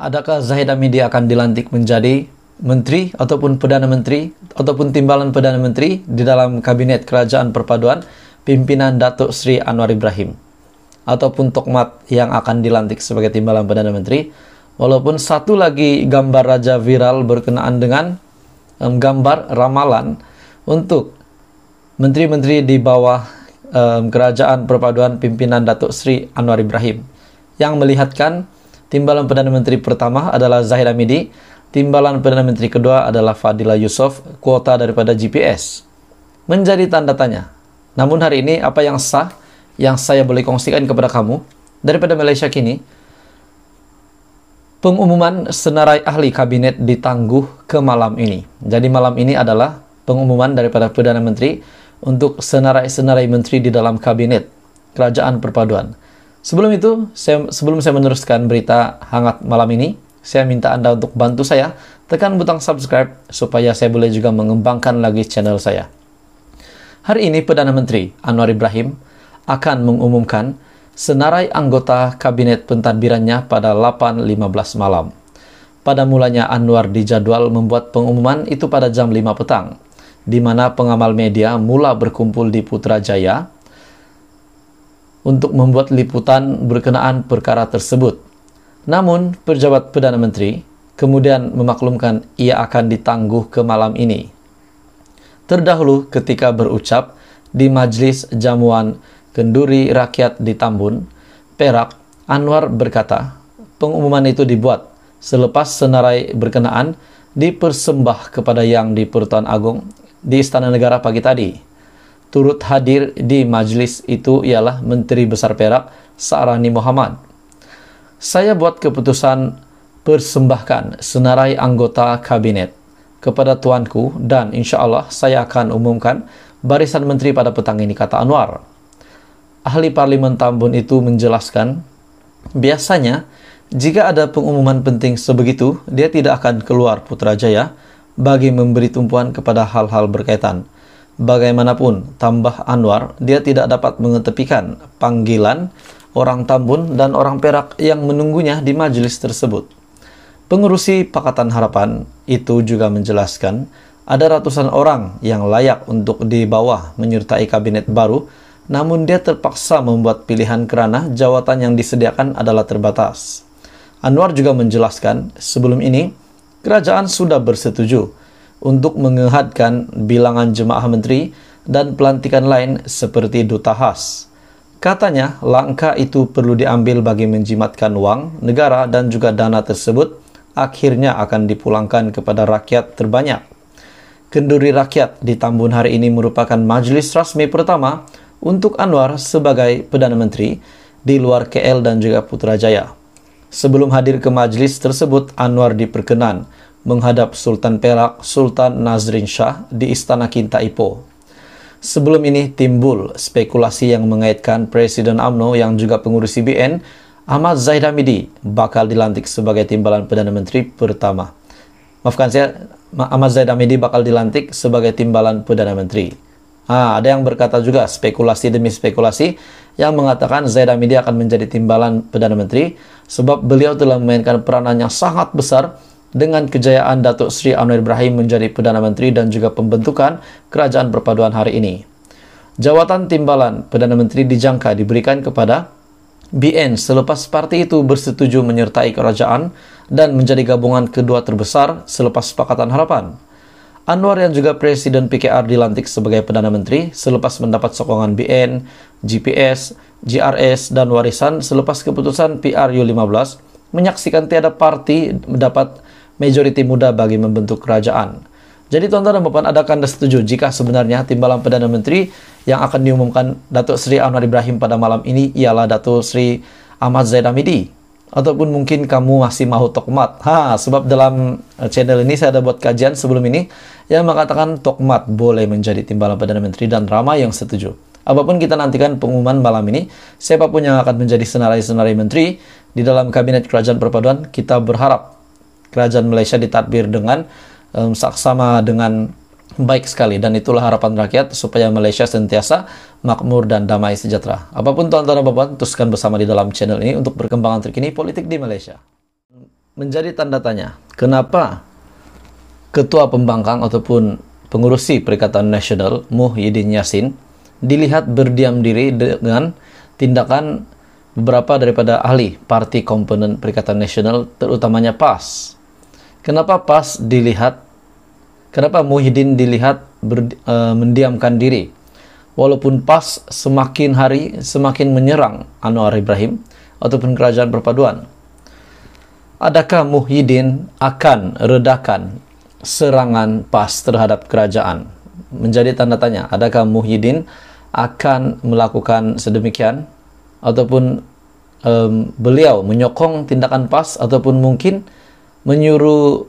adakah Zahid Amidi akan dilantik menjadi menteri ataupun perdana menteri ataupun timbalan perdana menteri di dalam kabinet kerajaan perpaduan pimpinan Datuk Sri Anwar Ibrahim ataupun Tokmat yang akan dilantik sebagai timbalan perdana menteri walaupun satu lagi gambar raja viral berkenaan dengan um, gambar ramalan untuk menteri-menteri di bawah um, kerajaan perpaduan pimpinan Datuk Sri Anwar Ibrahim yang melihatkan Timbalan Perdana Menteri pertama adalah Zahid Hamidi. timbalan Perdana Menteri kedua adalah Fadila Yusof, kuota daripada GPS. Menjadi tanda tanya. Namun hari ini apa yang sah yang saya boleh kongsikan kepada kamu daripada Malaysia kini pengumuman senarai ahli kabinet ditangguh ke malam ini. Jadi malam ini adalah pengumuman daripada Perdana Menteri untuk senarai-senarai menteri di dalam kabinet kerajaan perpaduan. Sebelum itu, saya, sebelum saya meneruskan berita hangat malam ini, saya minta Anda untuk bantu saya tekan butang subscribe supaya saya boleh juga mengembangkan lagi channel saya. Hari ini Perdana Menteri Anwar Ibrahim akan mengumumkan senarai anggota kabinet pentadbirannya pada 8.15 malam. Pada mulanya Anwar dijadwal membuat pengumuman itu pada jam 5 petang, di mana pengamal media mula berkumpul di Putrajaya untuk membuat liputan berkenaan perkara tersebut. Namun, pejabat Perdana Menteri kemudian memaklumkan ia akan ditangguh ke malam ini. Terdahulu ketika berucap di majlis Jamuan Kenduri Rakyat di Tambun, Perak, Anwar berkata, pengumuman itu dibuat selepas senarai berkenaan dipersembah kepada yang di Pertuan Agung di Istana Negara pagi tadi turut hadir di majlis itu ialah Menteri Besar Perak Sarani Muhammad. Saya buat keputusan persembahkan senarai anggota kabinet kepada tuanku dan insya Allah saya akan umumkan barisan menteri pada petang ini kata Anwar. Ahli Parlimen Tambun itu menjelaskan, biasanya jika ada pengumuman penting sebegitu, dia tidak akan keluar Putrajaya bagi memberi tumpuan kepada hal-hal berkaitan Bagaimanapun, tambah Anwar, dia tidak dapat mengetepikan panggilan orang Tambun dan orang Perak yang menunggunya di majelis tersebut. Pengurusi Pakatan Harapan itu juga menjelaskan ada ratusan orang yang layak untuk dibawa menyertai kabinet baru, namun dia terpaksa membuat pilihan kerana jawatan yang disediakan adalah terbatas. Anwar juga menjelaskan, sebelum ini, kerajaan sudah bersetuju untuk mengehatkan bilangan jemaah menteri dan pelantikan lain seperti duta khas. Katanya, langkah itu perlu diambil bagi menjimatkan uang negara dan juga dana tersebut akhirnya akan dipulangkan kepada rakyat terbanyak. Kenduri Rakyat di Tambun hari ini merupakan majlis rasmi pertama untuk Anwar sebagai Perdana Menteri di luar KL dan juga Putrajaya. Sebelum hadir ke majlis tersebut, Anwar diperkenan menghadap Sultan Perak, Sultan Nazrin Shah di Istana Kinta Ipoh. Sebelum ini timbul spekulasi yang mengaitkan Presiden AMNO yang juga pengurus CBN Ahmad Zaid Hamidi bakal dilantik sebagai timbalan Perdana Menteri pertama. Maafkan saya, Ahmad Zaid Hamidi bakal dilantik sebagai timbalan Perdana Menteri. Ah, ada yang berkata juga spekulasi demi spekulasi yang mengatakan Zaid Hamidi akan menjadi timbalan Perdana Menteri sebab beliau telah memainkan peranan yang sangat besar dengan kejayaan Datuk Seri Anwar Ibrahim menjadi Perdana Menteri dan juga pembentukan kerajaan perpaduan hari ini. Jawatan timbalan Perdana Menteri dijangka diberikan kepada BN selepas parti itu bersetuju menyertai kerajaan dan menjadi gabungan kedua terbesar selepas Pakatan Harapan. Anwar yang juga Presiden PKR dilantik sebagai Perdana Menteri selepas mendapat sokongan BN, GPS, GRS, dan warisan selepas keputusan PRU 15 menyaksikan tiada parti mendapat Majoriti muda bagi membentuk kerajaan. Jadi tuan-tuan dan puan adakah Anda setuju jika sebenarnya timbalan Perdana Menteri yang akan diumumkan Datuk Seri Anwar Ibrahim pada malam ini ialah Datuk Seri Ahmad Zaid Hamidi? Ataupun mungkin kamu masih mau tokmat? Ha, sebab dalam eh, channel ini saya ada buat kajian sebelum ini yang mengatakan tokmat boleh menjadi timbalan Perdana Menteri dan ramai yang setuju. Apapun kita nantikan pengumuman malam ini, siapapun yang akan menjadi senarai-senarai menteri di dalam Kabinet Kerajaan Perpaduan, kita berharap kerajaan Malaysia ditadbir dengan um, saksama dengan baik sekali dan itulah harapan rakyat supaya Malaysia sentiasa makmur dan damai sejahtera. Apapun tuan dan bapak, teruskan bersama di dalam channel ini untuk perkembangan terkini politik di Malaysia. Menjadi tanda tanya, kenapa ketua pembangkang ataupun pengurusi Perikatan Nasional Muhyiddin Yassin dilihat berdiam diri dengan tindakan beberapa daripada ahli parti komponen Perikatan Nasional terutamanya PAS Kenapa pas dilihat? Kenapa Muhyiddin dilihat ber, e, mendiamkan diri? Walaupun pas semakin hari semakin menyerang Anwar Ibrahim ataupun kerajaan perpaduan. Adakah Muhyiddin akan redakan serangan pas terhadap kerajaan? Menjadi tanda tanya, adakah Muhyiddin akan melakukan sedemikian ataupun um, beliau menyokong tindakan pas ataupun mungkin menyuruh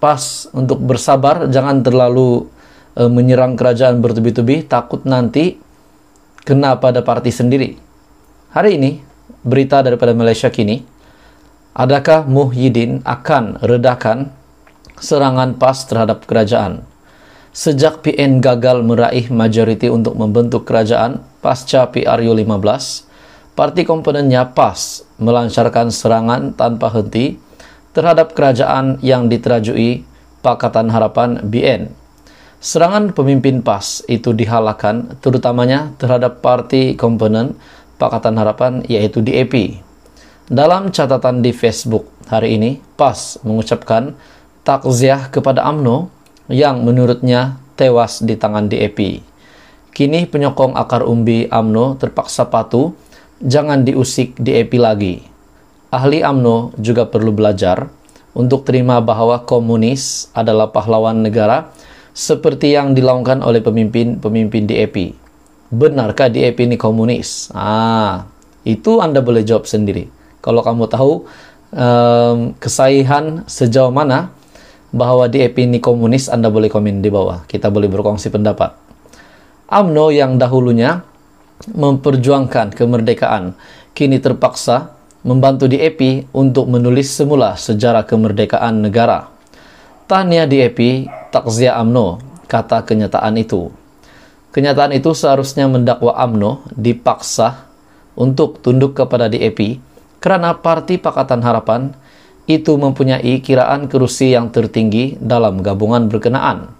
pas untuk bersabar, jangan terlalu e, menyerang kerajaan bertubi-tubi, takut nanti kena pada parti sendiri. Hari ini, berita daripada Malaysia kini, adakah Muhyiddin akan redakan serangan PAS terhadap kerajaan? Sejak PN gagal meraih majoriti untuk membentuk kerajaan pasca PRU 15, parti komponennya PAS melancarkan serangan tanpa henti terhadap kerajaan yang diterajui Pakatan Harapan BN. Serangan pemimpin PAS itu dihalakan, terutamanya terhadap parti komponen Pakatan Harapan yaitu DAP. E Dalam catatan di Facebook hari ini, PAS mengucapkan takziah kepada AMNO yang menurutnya tewas di tangan DAP. E Kini penyokong akar umbi AMNO terpaksa patuh, jangan diusik DAP e lagi ahli AMNO juga perlu belajar untuk terima bahwa komunis adalah pahlawan negara seperti yang dilakukan oleh pemimpin-pemimpin di Epi. Benarkah Epi e ini komunis? Ah, itu Anda boleh jawab sendiri. Kalau kamu tahu um, kesaihan sejauh mana bahwa Epi e ini komunis, Anda boleh komen di bawah. Kita boleh berkongsi pendapat. AMNO yang dahulunya memperjuangkan kemerdekaan kini terpaksa membantu DAP e untuk menulis semula sejarah kemerdekaan negara. Tahniah DAP, e takziah AMNO, kata kenyataan itu. Kenyataan itu seharusnya mendakwa AMNO dipaksa untuk tunduk kepada DAP e karena Parti Pakatan Harapan itu mempunyai kiraan kerusi yang tertinggi dalam gabungan berkenaan.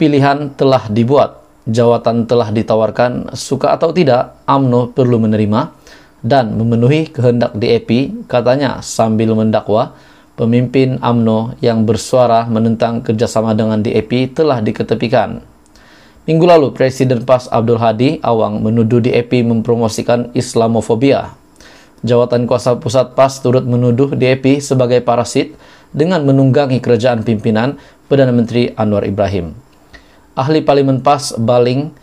Pilihan telah dibuat, jawatan telah ditawarkan, suka atau tidak, AMNO perlu menerima dan memenuhi kehendak DAP, katanya sambil mendakwa, pemimpin AMNO yang bersuara menentang kerjasama dengan DAP telah diketepikan. Minggu lalu, Presiden PAS Abdul Hadi Awang menuduh DAP mempromosikan Islamofobia. Jawatan kuasa pusat PAS turut menuduh DAP sebagai parasit dengan menunggangi kerajaan pimpinan Perdana Menteri Anwar Ibrahim. Ahli Parlimen PAS Baling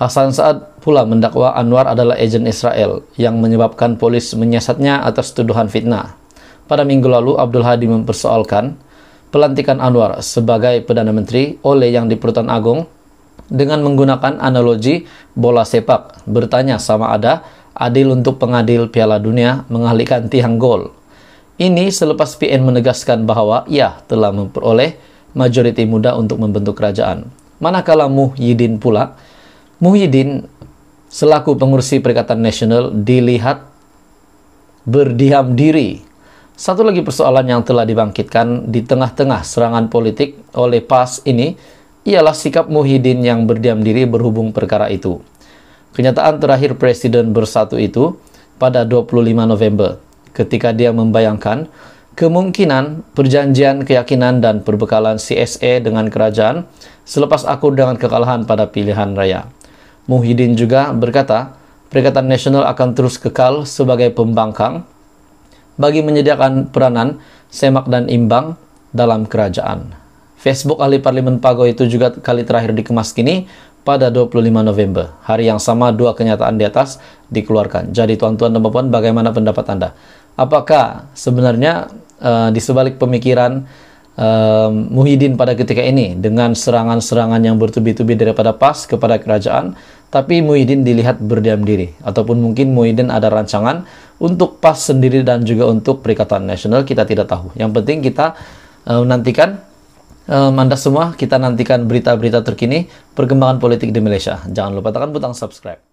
Hasan Saad pula mendakwa Anwar adalah agen Israel yang menyebabkan polis menyesatnya atas tuduhan fitnah. Pada minggu lalu, Abdul Hadi mempersoalkan pelantikan Anwar sebagai Perdana Menteri oleh yang di Perutan Agung dengan menggunakan analogi bola sepak, bertanya sama ada adil untuk pengadil Piala Dunia mengalihkan tiang gol. Ini selepas PN menegaskan bahwa ia telah memperoleh majoriti muda untuk membentuk kerajaan. Manakala Muhyiddin pula Muhyiddin selaku pengurusi Perikatan Nasional dilihat berdiam diri. Satu lagi persoalan yang telah dibangkitkan di tengah-tengah serangan politik oleh PAS ini ialah sikap Muhyiddin yang berdiam diri berhubung perkara itu. Kenyataan terakhir Presiden Bersatu itu pada 25 November ketika dia membayangkan kemungkinan perjanjian keyakinan dan perbekalan CSE dengan kerajaan selepas akur dengan kekalahan pada pilihan raya. Muhyiddin juga berkata, Perikatan Nasional akan terus kekal sebagai pembangkang bagi menyediakan peranan semak dan imbang dalam kerajaan. Facebook ahli Parlimen Pago itu juga kali terakhir dikemas kini pada 25 November. Hari yang sama dua kenyataan di atas dikeluarkan. Jadi tuan-tuan dan puan bagaimana pendapat Anda? Apakah sebenarnya uh, di sebalik pemikiran um, Muhyiddin pada ketika ini dengan serangan-serangan yang bertubi-tubi daripada PAS kepada kerajaan, tapi Muhyiddin dilihat berdiam diri ataupun mungkin Muhyiddin ada rancangan untuk PAS sendiri dan juga untuk Perikatan Nasional kita tidak tahu. Yang penting kita uh, nantikan um, Anda semua kita nantikan berita-berita terkini perkembangan politik di Malaysia. Jangan lupa tekan butang subscribe.